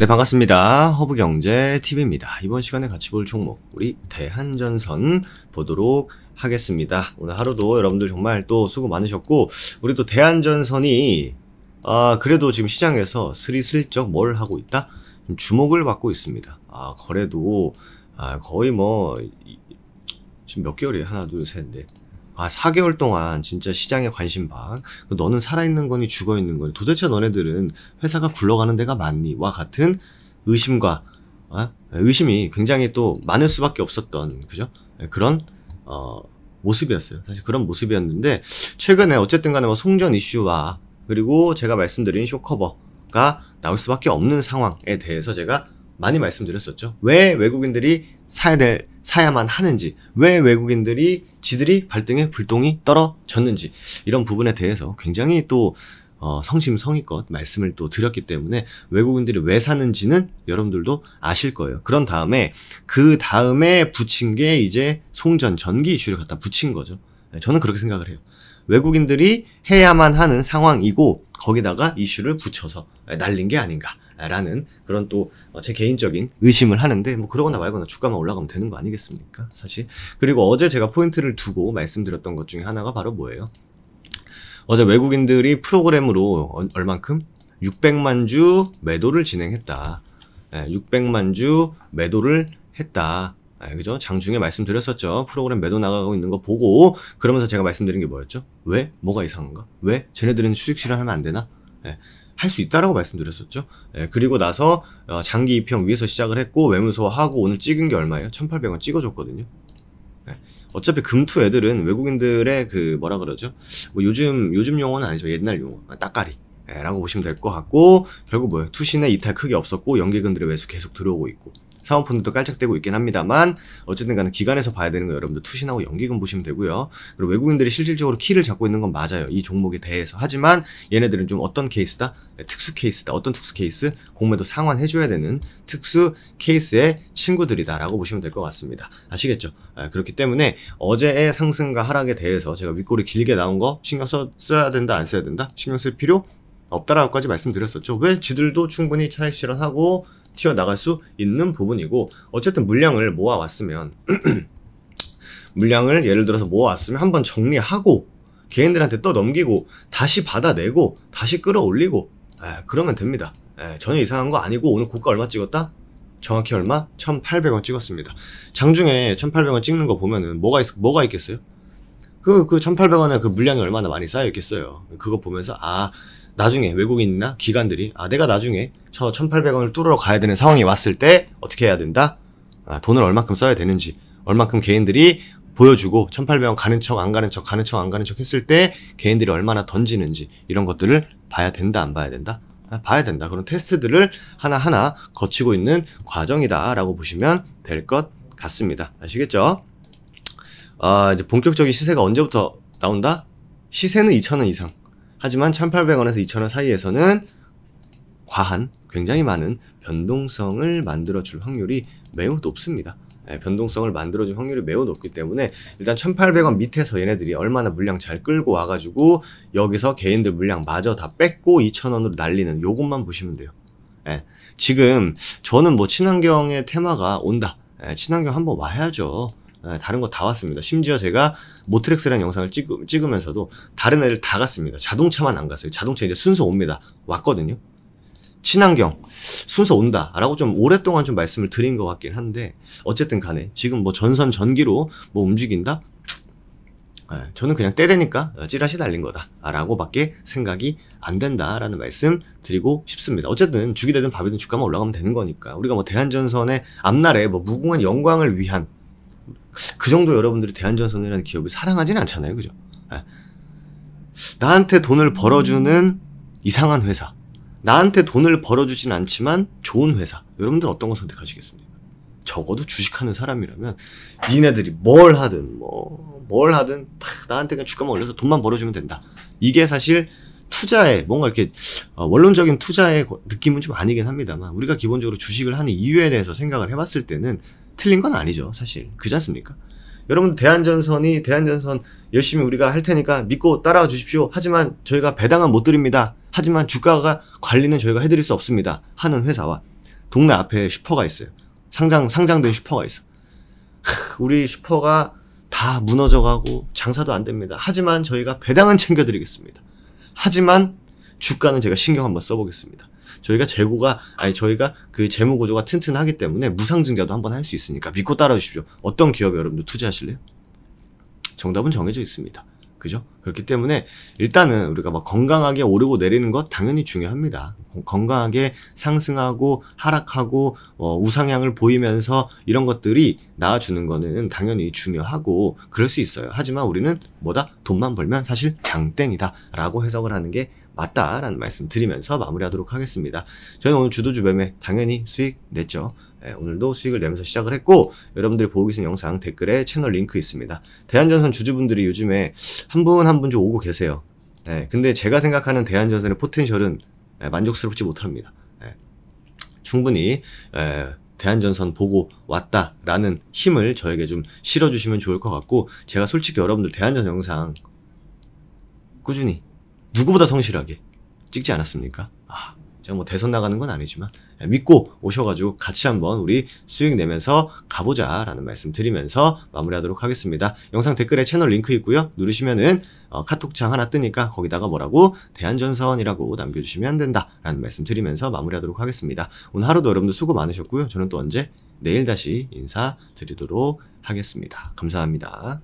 네 반갑습니다 허브경제TV입니다 이번 시간에 같이 볼 종목 우리 대한전선 보도록 하겠습니다 오늘 하루도 여러분들 정말 또 수고 많으셨고 우리 또 대한전선이 아 그래도 지금 시장에서 스리슬쩍 뭘 하고 있다? 주목을 받고 있습니다 아 거래도 아, 거의 뭐 지금 몇 개월이에요 하나 둘셋넷 아 4개월 동안 진짜 시장에 관심 반 그 너는 살아있는 거니 죽어있는 거니 도대체 너네들은 회사가 굴러가는 데가 맞니 와 같은 의심과 아? 의심이 굉장히 또 많을 수밖에 없었던 그죠 예, 그런 어, 모습이었어요 사실 그런 모습이었는데 최근에 어쨌든 간에 뭐 송전 이슈와 그리고 제가 말씀드린 쇼커버가 나올 수밖에 없는 상황에 대해서 제가 많이 말씀드렸었죠 왜 외국인들이 사야 될 사야만 하는지 왜 외국인들이 지들이 발등에 불똥이 떨어졌는지 이런 부분에 대해서 굉장히 또 어, 성심성의껏 말씀을 또 드렸기 때문에 외국인들이 왜 사는지는 여러분들도 아실 거예요. 그런 다음에 그 다음에 붙인 게 이제 송전 전기 이슈를 갖다 붙인 거죠. 네, 저는 그렇게 생각을 해요. 외국인들이 해야만 하는 상황이고 거기다가 이슈를 붙여서 날린 게 아닌가라는 그런 또제 어, 개인적인 의심을 하는데 뭐 그러거나 말거나 주가만 올라가면 되는 거 아니겠습니까? 사실. 그리고 어제 제가 포인트를 두고 말씀드렸던 것 중에 하나가 바로 뭐예요? 어제 외국인들이 프로그램으로 얼만큼? 600만 주 매도를 진행했다. 600만 예, 주 매도를 했다. 아, 그죠? 장중에 말씀드렸었죠. 프로그램 매도 나가고 있는 거 보고 그러면서 제가 말씀드린 게 뭐였죠? 왜? 뭐가 이상한가? 왜? 쟤네들은 수익 실현하면 안 되나? 예. 할 수 있다라고 말씀드렸었죠. 예, 그리고 나서 어, 장기 입형 위에서 시작을 했고 외무소하고 오늘 찍은 게 얼마예요? 1,800원 찍어줬거든요. 예, 어차피 금투 애들은 외국인들의 그 뭐라 그러죠? 뭐 요즘 요즘 용어는 아니죠. 옛날 용어. 딱까리 아, 예, 라고 보시면 될 것 같고 결국 뭐예요? 투신의 이탈 크게 없었고 연기금들의 외수 계속 들어오고 있고 사모펀드도 깔짝대고 있긴 합니다만 어쨌든 간에 기관에서 봐야 되는 거 여러분들 투신하고 연기금 보시면 되고요. 그리고 외국인들이 실질적으로 키를 잡고 있는 건 맞아요. 이 종목에 대해서. 하지만 얘네들은 좀 어떤 케이스다? 네, 특수 케이스다. 어떤 특수 케이스? 공매도 상환해줘야 되는 특수 케이스의 친구들이다라고 보시면 될 것 같습니다. 아시겠죠? 아, 그렇기 때문에 어제의 상승과 하락에 대해서 제가 윗골이 길게 나온 거 신경 써, 써야 된다 안 써야 된다 신경 쓸 필요 없다라고까지 말씀드렸었죠. 왜 지들도 충분히 차익 실현하고 튀어나갈 수 있는 부분이고 어쨌든 물량을 모아왔으면 물량을 예를 들어서 모아왔으면 한번 정리하고 개인들한테 떠 넘기고 다시 받아내고 다시 끌어올리고 에, 예, 그러면 됩니다 에, 예, 전혀 이상한 거 아니고 오늘 고가 얼마 찍었다? 정확히 얼마? 1800원 찍었습니다 장중에 1800원 찍는 거 보면은 뭐가, 있, 뭐가 있겠어요? 그, 그 1800원에 그 물량이 얼마나 많이 쌓여있겠어요 그거 보면서 아 나중에 외국인이나 기관들이 아 내가 나중에 저 1800원을 뚫으러 가야 되는 상황이 왔을 때 어떻게 해야 된다? 아, 돈을 얼만큼 써야 되는지 얼만큼 개인들이 보여주고 1800원 가는 척 안 가는 척 가는 척 안 가는 척 했을 때 개인들이 얼마나 던지는지 이런 것들을 봐야 된다 안 봐야 된다? 아, 봐야 된다 그런 테스트들을 하나하나 거치고 있는 과정이다 라고 보시면 될 것 같습니다 아시겠죠? 아 이제 본격적인 시세가 언제부터 나온다? 시세는 2 0 0 0원 이상 하지만 1800원에서 2000원 사이에서는 과한 굉장히 많은 변동성을 만들어 줄 확률이 매우 높습니다. 예, 변동성을 만들어줄 확률이 매우 높기 때문에 일단 1800원 밑에서 얘네들이 얼마나 물량 잘 끌고 와가지고 여기서 개인들 물량 마저 다 뺏고 2000원으로 날리는 요것만 보시면 돼요 예. 지금 저는 뭐 친환경의 테마가 온다 예, 친환경 한번 와야죠 네, 다른 거 다 왔습니다. 심지어 제가 모트렉스라는 영상을 찍, 으면서도 다른 애들다 갔습니다. 자동차만 안 갔어요. 자동차 이제 순서 옵니다. 왔거든요. 친환경 순서 온다 라고 좀 오랫동안 좀 말씀을 드린 것 같긴 한데 어쨌든 간에 지금 뭐 전선 전기로 뭐 움직인다 네, 저는 그냥 때대니까 찌라시 달린 거다 라고 밖에 생각이 안 된다 라는 말씀 드리고 싶습니다 어쨌든 죽이 되든 밥이든 주가만 올라가면 되는 거니까 우리가 뭐 대한전선의 앞날에 뭐 무궁한 영광을 위한 그 정도 여러분들이 대한전선이라는 기업을 사랑하진 않잖아요, 그죠? 예. 나한테 돈을 벌어주는 이상한 회사, 나한테 돈을 벌어주진 않지만 좋은 회사, 여러분들 어떤 거 선택하시겠습니까? 적어도 주식하는 사람이라면 니네들이 뭘 하든 뭐 뭘 하든 다 나한테 그냥 주가만 올려서 돈만 벌어주면 된다. 이게 사실 투자에 뭔가 이렇게 어, 원론적인 투자의 느낌은 좀 아니긴 합니다만 우리가 기본적으로 주식을 하는 이유에 대해서 생각을 해봤을 때는 틀린 건 아니죠, 사실. 그지 않습니까? 여러분 대한전선이 대한전선 열심히 우리가 할 테니까 믿고 따라와 주십시오. 하지만 저희가 배당은 못 드립니다. 하지만 주가가 관리는 저희가 해드릴 수 없습니다. 하는 회사와 동네 앞에 슈퍼가 있어요. 상장 상장된 슈퍼가 있어. 우리 슈퍼가 다 무너져가고 장사도 안 됩니다. 하지만 저희가 배당은 챙겨드리겠습니다. 하지만 주가는 제가 신경 한번 써보겠습니다. 저희가 재고가 아니 저희가 그 재무 구조가 튼튼하기 때문에 무상증자도 한번 할 수 있으니까 믿고 따라 주십시오. 어떤 기업에 여러분들 투자하실래요? 정답은 정해져 있습니다. 그죠? 그렇기 때문에 일단은 우리가 막 건강하게 오르고 내리는 것 당연히 중요합니다. 건강하게 상승하고 하락하고 어, 우상향을 보이면서 이런 것들이 나아주는 거는 당연히 중요하고 그럴 수 있어요. 하지만 우리는 뭐다? 돈만 벌면 사실 장땡이다 라고 해석을 하는 게 맞다라는 말씀 드리면서 마무리하도록 하겠습니다. 저는 오늘 주도주 매매 당연히 수익 냈죠. 예, 오늘도 수익을 내면서 시작을 했고 여러분들이 보고 계신 영상 댓글에 채널 링크 있습니다. 대한전선 주주분들이 요즘에 한 분 한 분 좀 오고 계세요. 예, 근데 제가 생각하는 대한전선의 포텐셜은 예, 만족스럽지 못합니다. 예, 충분히 예, 대한전선 보고 왔다라는 힘을 저에게 좀 실어주시면 좋을 것 같고 제가 솔직히 여러분들 대한전선 영상 꾸준히 누구보다 성실하게 찍지 않았습니까? 아, 제가 뭐 대선 나가는 건 아니지만 예, 믿고 오셔가지고 같이 한번 우리 수익 내면서 가보자 라는 말씀 드리면서 마무리하도록 하겠습니다. 영상 댓글에 채널 링크 있고요. 누르시면은 어, 카톡창 하나 뜨니까 거기다가 뭐라고 대한전선이라고 남겨주시면 된다 라는 말씀 드리면서 마무리하도록 하겠습니다. 오늘 하루도 여러분들 수고 많으셨고요. 저는 또 언제 내일 다시 인사드리도록 하겠습니다. 감사합니다.